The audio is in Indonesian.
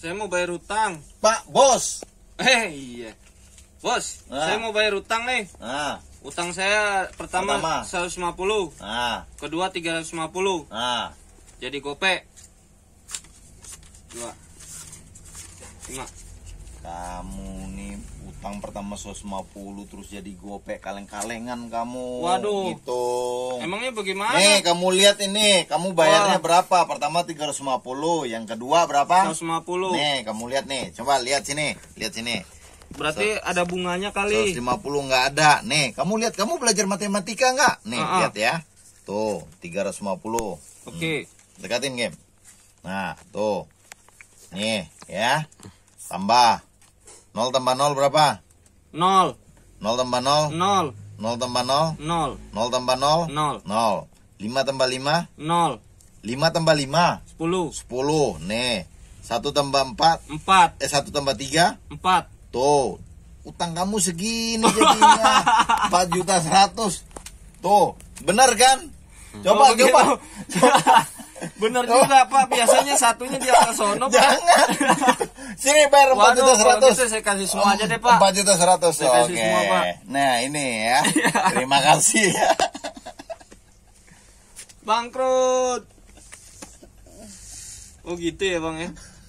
Saya mau bayar utang, Pak Bos. Eh iya. Bos, nah. saya mau bayar utang nih. Nah. Utang saya pertama, pertama. 150. Nah. Kedua 350. Nah. Jadi gope. Dua. Lima kamu nih utang pertama 150 terus jadi gopek kaleng-kalengan kamu waduh gitu emangnya bagaimana nih kamu lihat ini kamu bayarnya Wah. berapa pertama 350 yang kedua berapa 150 nih kamu lihat nih coba lihat sini lihat sini berarti so, ada bunganya kali 150 nggak ada nih kamu lihat kamu belajar matematika nggak nih uh -huh. lihat ya tuh 350 oke okay. hmm. dekatin game nah tuh nih ya tambah 0 tambah 0 berapa? 0 0 tambah 0? 0 0 tambah 0? 0 0 tambah 0? 0 0 5 tambah 5? 0 5 tambah 5? 10 10 Nih 1 tambah 4? 4 Eh 1 tambah 3? 4 Tuh Utang kamu segini jadinya 4 juta 100 Tuh Bener kan? Coba, oh, coba, coba. Bener juga Pak, biasanya satunya di atas sono. Jangan. Sini bayar empat juta seratus. Saya kasih semua aja deh pak. Empat juta seratus. Saya kasih okay. semua pak. Nah ini ya. Iya. Terima kasih. Bangkrut. Oh gitu ya bang ya.